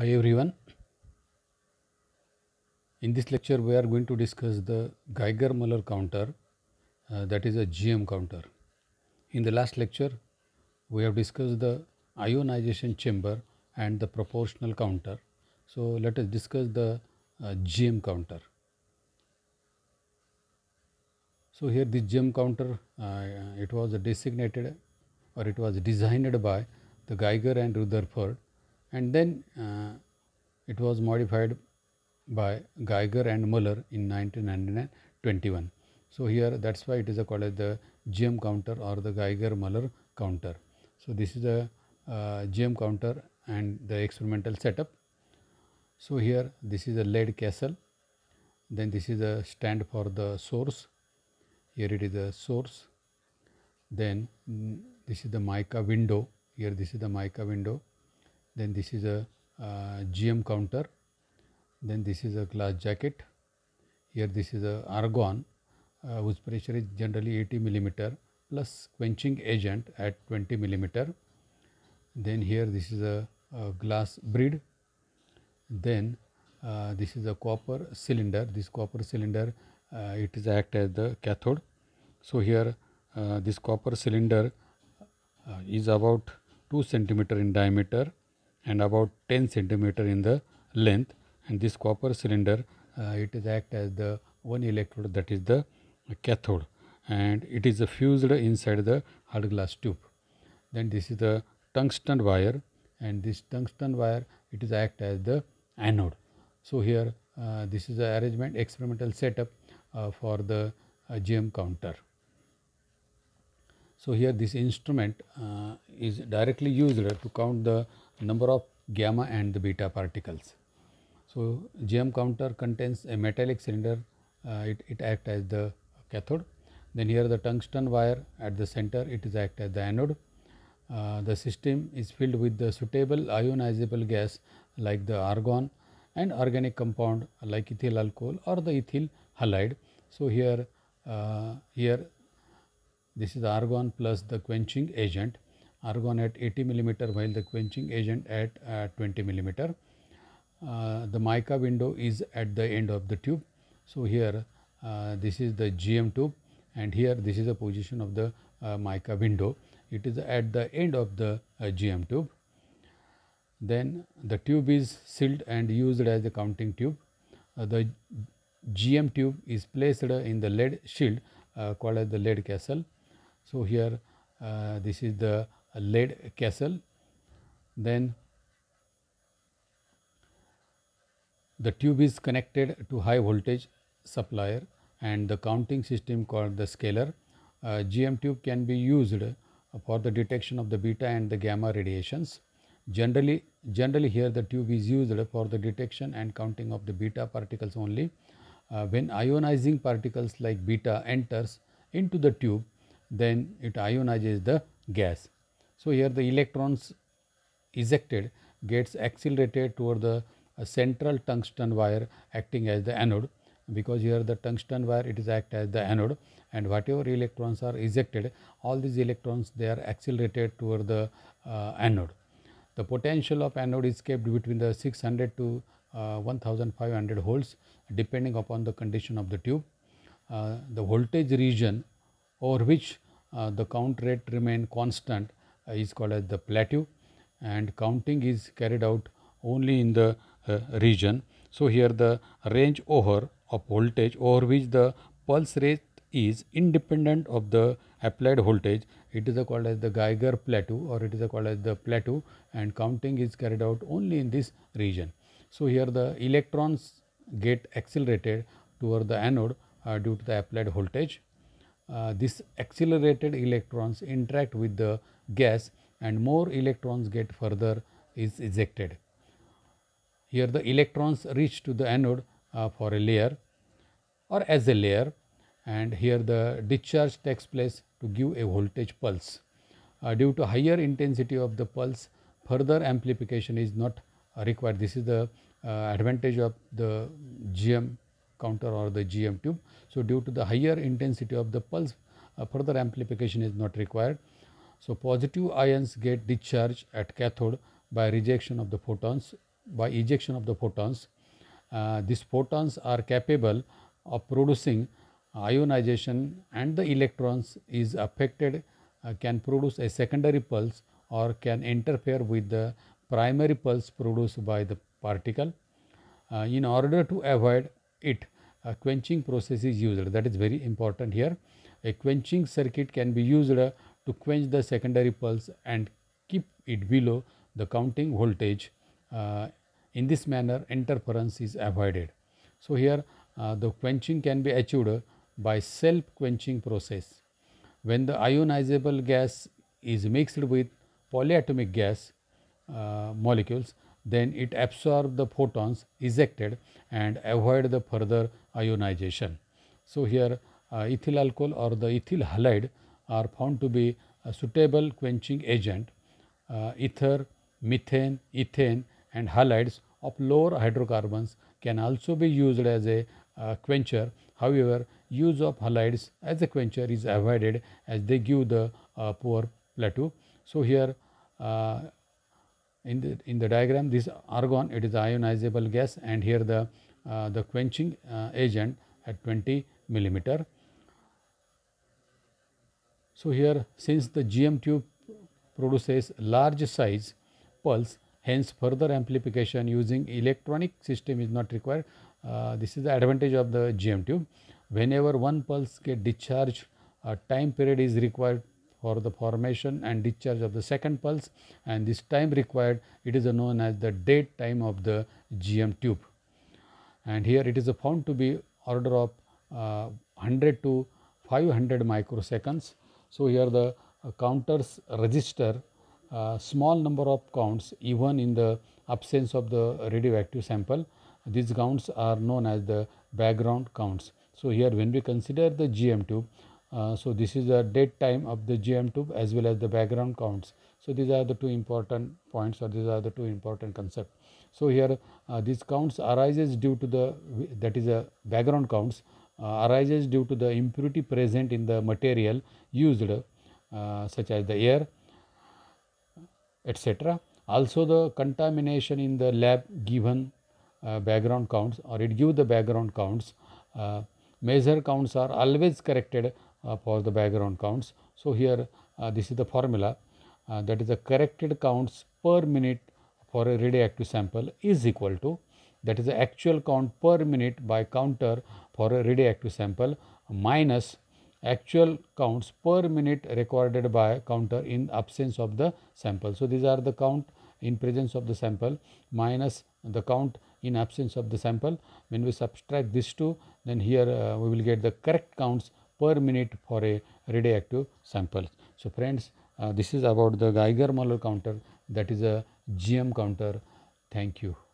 Hi everyone. In this lecture we are going to discuss the Geiger-Müller counter uh, that is a GM counter. In the last lecture we have discussed the ionization chamber and the proportional counter. So let us discuss the uh, GM counter. So here the GM counter uh, it was designated or it was designed by the Geiger and Rutherford and then uh, it was modified by Geiger and Muller in 1921. So here that's why it is called as the GM counter or the Geiger Muller counter. So this is the uh, GM counter and the experimental setup. So here this is a lead castle. Then this is a stand for the source. Here it is the source. Then mm, this is the mica window. Here this is the mica window then this is a uh, GM counter then this is a glass jacket here this is a argon uh, whose pressure is generally 80 millimeter plus quenching agent at 20 millimeter then here this is a, a glass breed then uh, this is a copper cylinder this copper cylinder uh, it is act as the cathode so here uh, this copper cylinder uh, is about 2 centimeter in diameter and about 10 centimeter in the length and this copper cylinder uh, it is act as the one electrode that is the cathode and it is fused inside the hard glass tube. Then this is the tungsten wire and this tungsten wire it is act as the anode. So here uh, this is the arrangement experimental setup uh, for the uh, GM counter. So here this instrument uh, is directly used to count the number of gamma and the beta particles. So, GM counter contains a metallic cylinder, uh, it, it acts as the cathode. Then here the tungsten wire at the center, it is act as the anode. Uh, the system is filled with the suitable ionizable gas like the argon and organic compound like ethyl alcohol or the ethyl halide. So, here, uh, here this is argon plus the quenching agent argon at 80 millimeter while the quenching agent at uh, 20 millimeter. Uh, the mica window is at the end of the tube. So, here uh, this is the GM tube and here this is the position of the uh, mica window. It is at the end of the uh, GM tube. Then the tube is sealed and used as a counting tube. Uh, the GM tube is placed in the lead shield called as the lead castle. So, here this is the lead castle. Then the tube is connected to high voltage supplier and the counting system called the scalar. Uh, GM tube can be used for the detection of the beta and the gamma radiations. Generally, generally here the tube is used for the detection and counting of the beta particles only. Uh, when ionizing particles like beta enters into the tube, then it ionizes the gas. So, here the electrons ejected gets accelerated toward the uh, central tungsten wire acting as the anode because here the tungsten wire it is act as the anode and whatever electrons are ejected all these electrons they are accelerated toward the uh, anode. The potential of anode is kept between the 600 to uh, 1500 volts depending upon the condition of the tube. Uh, the voltage region over which uh, the count rate remain constant uh, is called as the plateau and counting is carried out only in the uh, region. So, here the range over of voltage over which the pulse rate is independent of the applied voltage. It is called as the Geiger plateau or it is called as the plateau and counting is carried out only in this region. So, here the electrons get accelerated toward the anode uh, due to the applied voltage uh, this accelerated electrons interact with the gas and more electrons get further is ejected. Here the electrons reach to the anode uh, for a layer or as a layer and here the discharge takes place to give a voltage pulse. Uh, due to higher intensity of the pulse further amplification is not required. This is the uh, advantage of the GM counter or the GM tube. So due to the higher intensity of the pulse, uh, further amplification is not required. So positive ions get discharged at cathode by rejection of the photons, by ejection of the photons. Uh, these photons are capable of producing ionization and the electrons is affected uh, can produce a secondary pulse or can interfere with the primary pulse produced by the particle. Uh, in order to avoid it a quenching process is used that is very important here a quenching circuit can be used to quench the secondary pulse and keep it below the counting voltage uh, in this manner interference is avoided so here uh, the quenching can be achieved by self quenching process when the ionizable gas is mixed with polyatomic gas uh, molecules then it absorbs the photons ejected and avoid the further ionization. So, here uh, ethyl alcohol or the ethyl halide are found to be a suitable quenching agent. Uh, ether, methane, ethane and halides of lower hydrocarbons can also be used as a uh, quencher. However, use of halides as a quencher is avoided as they give the uh, poor plateau. So, here uh, in the in the diagram this argon it is ionizable gas and here the uh, the quenching uh, agent at 20 millimeter. So, here since the GM tube produces large size pulse hence further amplification using electronic system is not required. Uh, this is the advantage of the GM tube. Whenever one pulse get discharged a time period is required for the formation and discharge of the second pulse and this time required it is known as the date time of the GM tube. And here it is found to be order of uh, 100 to 500 microseconds. So, here the counters register uh, small number of counts even in the absence of the radioactive sample. These counts are known as the background counts. So, here when we consider the GM tube, uh, so this is the date time of the GM tube as well as the background counts. So these are the two important points or these are the two important concepts. So here uh, these counts arises due to the that is a uh, background counts uh, arises due to the impurity present in the material used uh, such as the air etc. Also the contamination in the lab given background counts or it give the background counts measure counts are always corrected uh, for the background counts. So here uh, this is the formula uh, that is the corrected counts per minute for a radioactive sample is equal to that is the actual count per minute by counter for a radioactive sample minus actual counts per minute recorded by counter in absence of the sample. So, these are the count in presence of the sample minus the count in absence of the sample. When we subtract these two, then here uh, we will get the correct counts per minute for a radioactive sample. So, friends uh, this is about the Geiger Muller counter that is a GM counter. Thank you.